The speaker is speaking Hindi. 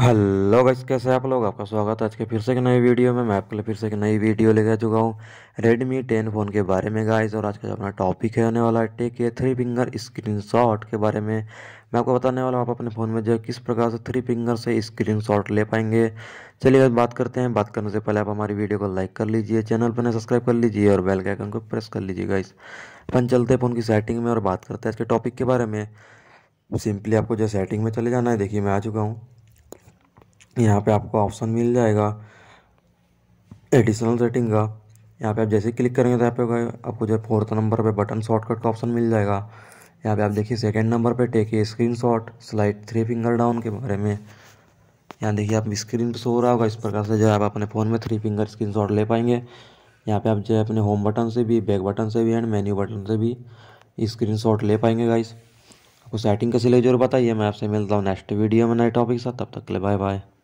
हेलो गाइस कैसे आप लोग आपका स्वागत है आज के फिर से एक नई वीडियो में मैं आपके लिए फिर से एक नई वीडियो लेकर चुका हूँ रेडमी टेन फ़ोन के बारे में गाइस और आज का जो अपना टॉपिक है होने वाला है टेक ये थ्री फिंगर शॉट के बारे में मैं आपको बताने वाला हूँ आप अपने फ़ोन में जो किस प्रकार से थ्री फिंगर से शॉट ले पाएंगे चलिए बात करते हैं बात करने से पहले आप हमारी वीडियो को लाइक कर लीजिए चैनल पर सब्सक्राइब कर लीजिए और बेल के आइकन को प्रेस कर लीजिए गाइस अपन चलते हैं फ़ोन की सेटिंग में और बात करते हैं आज के टॉपिक के बारे में सिंपली आपको जो सेटिंग में चले जाना है देखिए मैं आ चुका हूँ यहाँ पे आपको ऑप्शन मिल जाएगा एडिशनल सेटिंग का यहाँ पे आप जैसे क्लिक करेंगे तो यहाँ पे आपको जो है फोर्थ नंबर पे बटन शॉर्टकट का ऑप्शन मिल जाएगा यहाँ पे आप देखिए सेकंड नंबर पे take a screenshot slide three finger down के बारे में यहाँ देखिए आप स्क्रीन पर शो रहा होगा इस प्रकार से जो है आप अपने फ़ोन में थ्री फिंगर स्क्रीन शॉट ले पाएंगे यहाँ पर आप जो है अपने होम बटन से भी बैक बटन से भी एंड मेन्यू बटन से भी स्क्रीन शॉट ले पाएंगे गाइस आपको सेटिंग कैसे ले जरूर बताइए मैं आपसे मिलता हूँ नेक्स्ट वीडियो में नए टॉपिक के साथ तब तक के लिए बाय बाय